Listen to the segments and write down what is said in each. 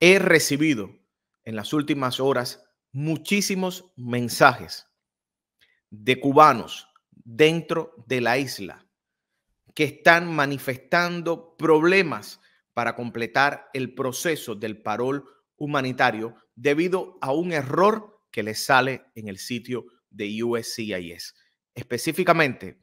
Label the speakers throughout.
Speaker 1: he recibido en las últimas horas muchísimos mensajes de cubanos dentro de la isla que están manifestando problemas para completar el proceso del parol humanitario debido a un error que les sale en el sitio de USCIS. Específicamente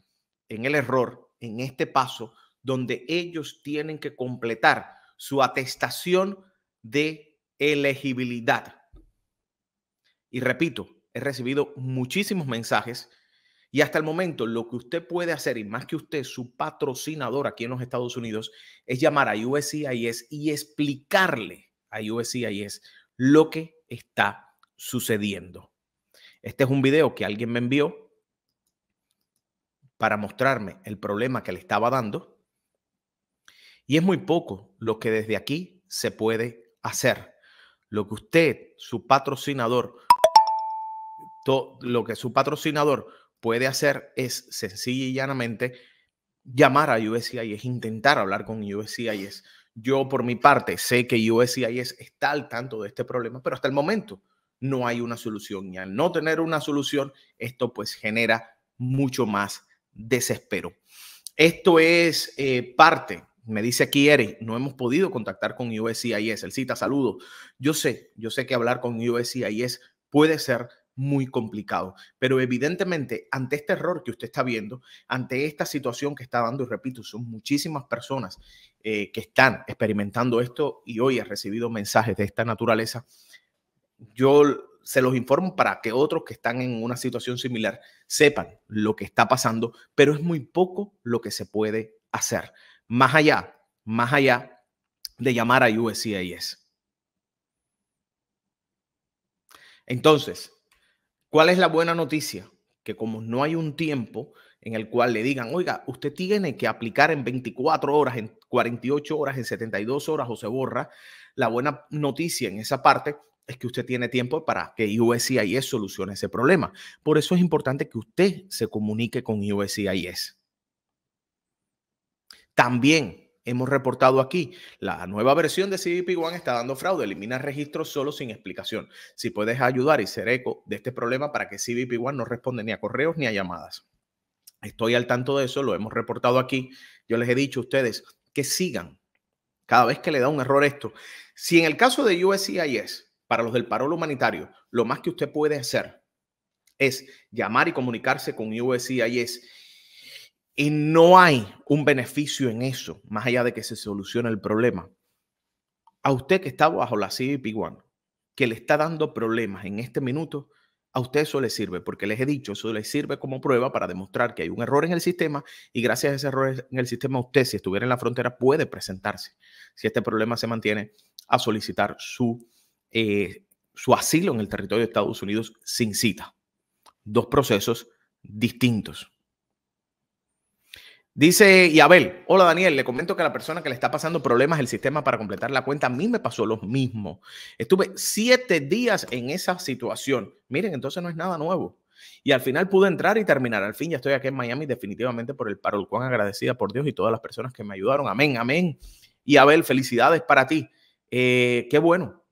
Speaker 1: en el error, en este paso, donde ellos tienen que completar su atestación de elegibilidad. Y repito, he recibido muchísimos mensajes y hasta el momento lo que usted puede hacer, y más que usted, su patrocinador aquí en los Estados Unidos, es llamar a USCIS y explicarle a USCIS lo que está sucediendo. Este es un video que alguien me envió para mostrarme el problema que le estaba dando. Y es muy poco lo que desde aquí se puede hacer lo que usted, su patrocinador, todo lo que su patrocinador puede hacer es sencillamente y llanamente llamar a USCIS, intentar hablar con USCIS. Yo por mi parte sé que USCIS está al tanto de este problema, pero hasta el momento no hay una solución y al no tener una solución, esto pues genera mucho más desespero. Esto es eh, parte parte me dice aquí no hemos podido contactar con USCIS. El cita, saludo. Yo sé, yo sé que hablar con USCIS puede ser muy complicado, pero evidentemente ante este error que usted está viendo, ante esta situación que está dando, y repito, son muchísimas personas eh, que están experimentando esto y hoy he recibido mensajes de esta naturaleza, yo se los informo para que otros que están en una situación similar sepan lo que está pasando, pero es muy poco lo que se puede hacer más allá, más allá de llamar a USCIS. Entonces, ¿cuál es la buena noticia? Que como no hay un tiempo en el cual le digan, oiga, usted tiene que aplicar en 24 horas, en 48 horas, en 72 horas o se borra, la buena noticia en esa parte es que usted tiene tiempo para que USCIS solucione ese problema. Por eso es importante que usted se comunique con USCIS. También hemos reportado aquí, la nueva versión de CBP One está dando fraude, elimina registros solo sin explicación. Si puedes ayudar y ser eco de este problema para que CBP One no responda ni a correos ni a llamadas. Estoy al tanto de eso, lo hemos reportado aquí. Yo les he dicho a ustedes que sigan cada vez que le da un error esto. Si en el caso de USCIS, para los del paro humanitario, lo más que usted puede hacer es llamar y comunicarse con USCIS y no hay un beneficio en eso, más allá de que se solucione el problema, a usted que está bajo la CBP1, que le está dando problemas en este minuto, a usted eso le sirve, porque les he dicho, eso le sirve como prueba para demostrar que hay un error en el sistema y gracias a ese error en el sistema, usted, si estuviera en la frontera, puede presentarse, si este problema se mantiene, a solicitar su, eh, su asilo en el territorio de Estados Unidos sin cita. Dos procesos distintos. Dice Yabel, hola Daniel, le comento que a la persona que le está pasando problemas el sistema para completar la cuenta, a mí me pasó lo mismo. Estuve siete días en esa situación. Miren, entonces no es nada nuevo. Y al final pude entrar y terminar. Al fin ya estoy aquí en Miami definitivamente por el parolcuán, agradecida por Dios y todas las personas que me ayudaron. Amén, amén. Y Abel, felicidades para ti. Eh, qué bueno,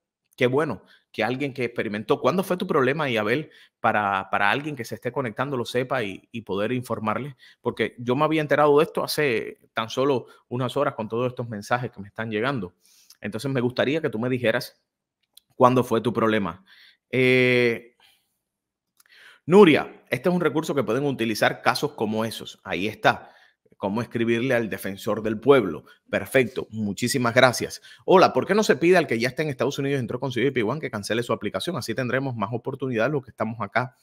Speaker 1: Qué bueno que alguien que experimentó, ¿cuándo fue tu problema, y para, para alguien que se esté conectando lo sepa y, poder informarle? Porque yo me había enterado de esto hace tan solo unas horas con todos estos mensajes que me están llegando. Entonces me gustaría que tú me dijeras cuándo fue tu problema. Eh, Nuria, este es un recurso que pueden utilizar casos como esos. Ahí está cómo escribirle al defensor del pueblo. Perfecto, muchísimas gracias. Hola, ¿por qué no se pide al que ya está en Estados Unidos entró con CBP1 que cancele su aplicación? Así tendremos más oportunidad los que estamos acá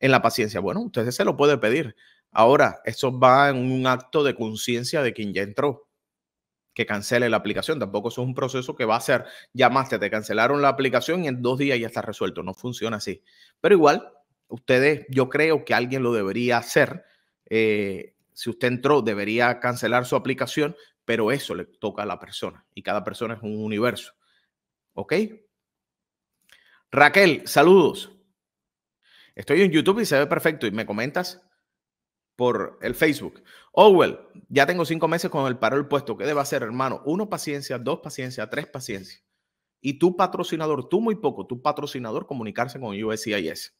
Speaker 1: en la paciencia. Bueno, ustedes se lo puede pedir. Ahora, eso va en un acto de conciencia de quien ya entró, que cancele la aplicación. Tampoco es un proceso que va a ser, llamaste, te cancelaron la aplicación y en dos días ya está resuelto. No funciona así. Pero igual, ustedes, yo creo que alguien lo debería hacer. Eh, si usted entró, debería cancelar su aplicación, pero eso le toca a la persona y cada persona es un universo. ¿Ok? Raquel, saludos. Estoy en YouTube y se ve perfecto y me comentas por el Facebook. well, ya tengo cinco meses con el parol puesto. ¿Qué debe hacer, hermano? Uno, paciencia, dos, paciencia, tres, paciencia. Y tu patrocinador, tú muy poco, tu patrocinador comunicarse con USCIS.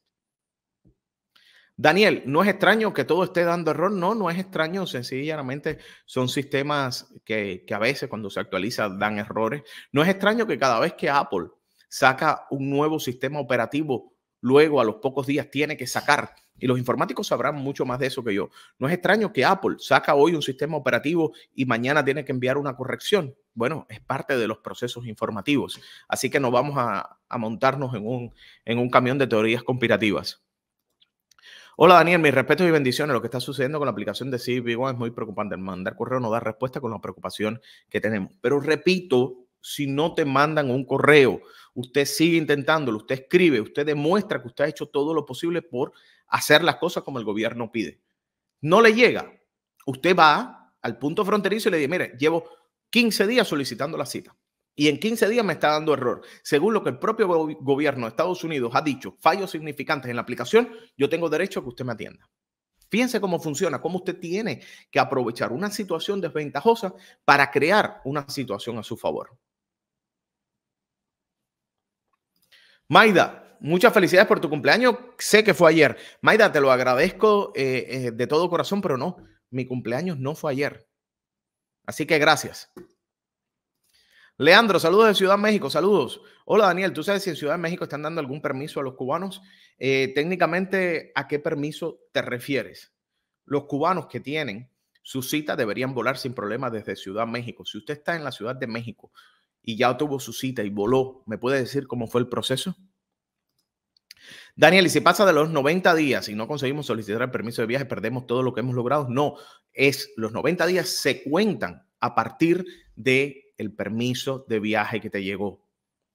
Speaker 1: Daniel, no es extraño que todo esté dando error, no, no es extraño, sencillamente son sistemas que, a veces cuando se actualiza dan errores. No es extraño que cada vez que Apple saca un nuevo sistema operativo, luego a los pocos días tiene que sacar, y los informáticos sabrán mucho más de eso que yo. No es extraño que Apple saca hoy un sistema operativo y mañana tiene que enviar una corrección. Bueno, es parte de los procesos informativos. Así que no vamos a, a montarnos en un, en un camión de teorías conspirativas. Hola Daniel, mis respetos y bendiciones. Lo que está sucediendo con la aplicación de CB1 es muy preocupante. El mandar correo no da respuesta con la preocupación que tenemos. Pero repito, si no te mandan un correo, usted sigue intentándolo, usted escribe, usted demuestra que usted ha hecho todo lo posible por hacer las cosas como el gobierno pide. No le llega. Usted va al punto fronterizo y le dice, mire, llevo 15 días solicitando la cita y en 15 días me está dando error. Según lo que el propio gobierno de Estados Unidos ha dicho, fallos significantes en la aplicación, yo tengo derecho a que usted me atienda. Fíjense cómo funciona, cómo usted tiene que aprovechar una situación desventajosa para crear una situación a su favor. Maida, muchas felicidades por tu cumpleaños. Sé que fue ayer. Maida, te lo agradezco eh, eh, de todo corazón, pero no, mi cumpleaños no fue ayer. Así que gracias. Leandro, saludos de Ciudad México, saludos. Hola Daniel, ¿tú sabes si en Ciudad de México están dando algún permiso a los cubanos? Eh, técnicamente, ¿a qué permiso te refieres? Los cubanos que tienen su cita deberían volar sin problema desde Ciudad México. Si usted está en la Ciudad de México y ya obtuvo su cita y voló, ¿me puede decir cómo fue el proceso? Daniel, y si pasa de los 90 días y no conseguimos solicitar el permiso de viaje, perdemos todo lo que hemos logrado. No, es los 90 días se cuentan a partir de el permiso de viaje que te llegó.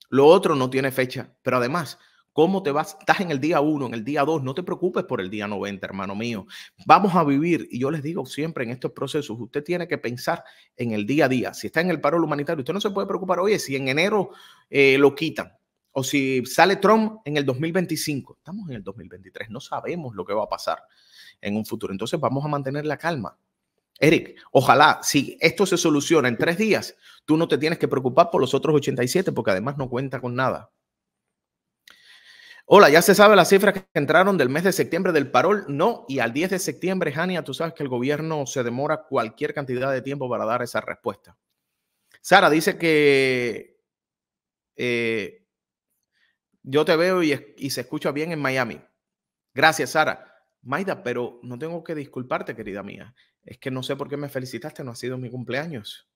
Speaker 1: Lo otro no tiene fecha, pero además, ¿cómo te vas? Estás en el día 1, en el día 2, no te preocupes por el día 90, hermano mío. Vamos a vivir, y yo les digo siempre en estos procesos, usted tiene que pensar en el día a día. Si está en el paro humanitario, usted no se puede preocupar, hoy. si en enero eh, lo quitan, o si sale Trump en el 2025. Estamos en el 2023, no sabemos lo que va a pasar en un futuro. Entonces vamos a mantener la calma. Eric, ojalá si esto se soluciona en tres días, tú no te tienes que preocupar por los otros 87 porque además no cuenta con nada. Hola, ¿ya se sabe las cifras que entraron del mes de septiembre del parol? No, y al 10 de septiembre, Jania, tú sabes que el gobierno se demora cualquier cantidad de tiempo para dar esa respuesta. Sara dice que eh, yo te veo y, y se escucha bien en Miami. Gracias, Sara. Maida, pero no tengo que disculparte, querida mía. Es que no sé por qué me felicitaste, no ha sido mi cumpleaños.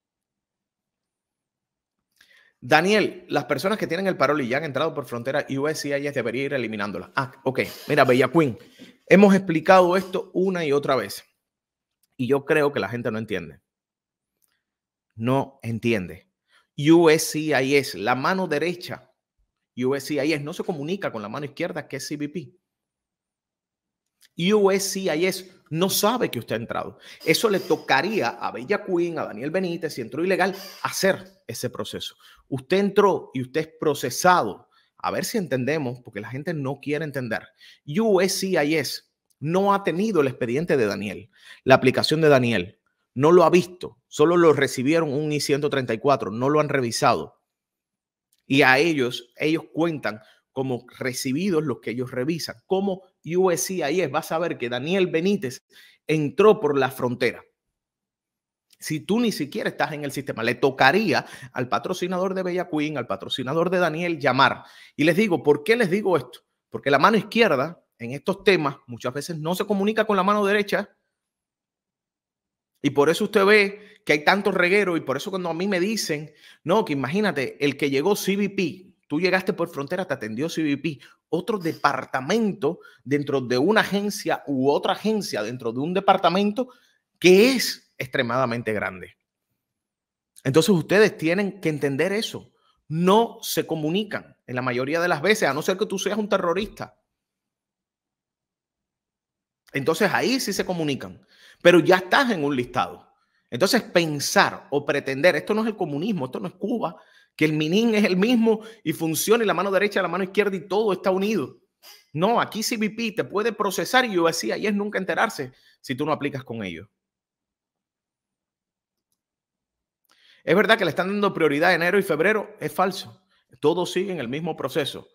Speaker 1: Daniel, las personas que tienen el parol y ya han entrado por frontera USCIS debería ir eliminándolas. Ah, ok. Mira, Bella Queen, hemos explicado esto una y otra vez. Y yo creo que la gente no entiende. No entiende. USCIS, la mano derecha, USCIS no se comunica con la mano izquierda, que es CBP. USCIS no sabe que usted ha entrado. Eso le tocaría a Bella Queen, a Daniel Benítez, si entró ilegal, hacer ese proceso. Usted entró y usted es procesado. A ver si entendemos, porque la gente no quiere entender. USCIS no ha tenido el expediente de Daniel, la aplicación de Daniel. No lo ha visto, solo lo recibieron un I-134, no lo han revisado. Y a ellos, ellos cuentan como recibidos los que ellos revisan, como y es vas a saber que Daniel Benítez entró por la frontera. Si tú ni siquiera estás en el sistema, le tocaría al patrocinador de Bella Queen, al patrocinador de Daniel, llamar. Y les digo, ¿por qué les digo esto? Porque la mano izquierda en estos temas muchas veces no se comunica con la mano derecha. Y por eso usted ve que hay tantos regueros y por eso cuando a mí me dicen, no, que imagínate, el que llegó CBP, Tú llegaste por frontera, te atendió CBP, otro departamento dentro de una agencia u otra agencia dentro de un departamento que es extremadamente grande. Entonces ustedes tienen que entender eso. No se comunican en la mayoría de las veces, a no ser que tú seas un terrorista. Entonces ahí sí se comunican, pero ya estás en un listado. Entonces pensar o pretender, esto no es el comunismo, esto no es Cuba, que el minin es el mismo y funciona y la mano derecha, la mano izquierda y todo está unido. No, aquí CBP te puede procesar y decía ahí es nunca enterarse si tú no aplicas con ellos. Es verdad que le están dando prioridad enero y febrero, es falso. Todos siguen el mismo proceso.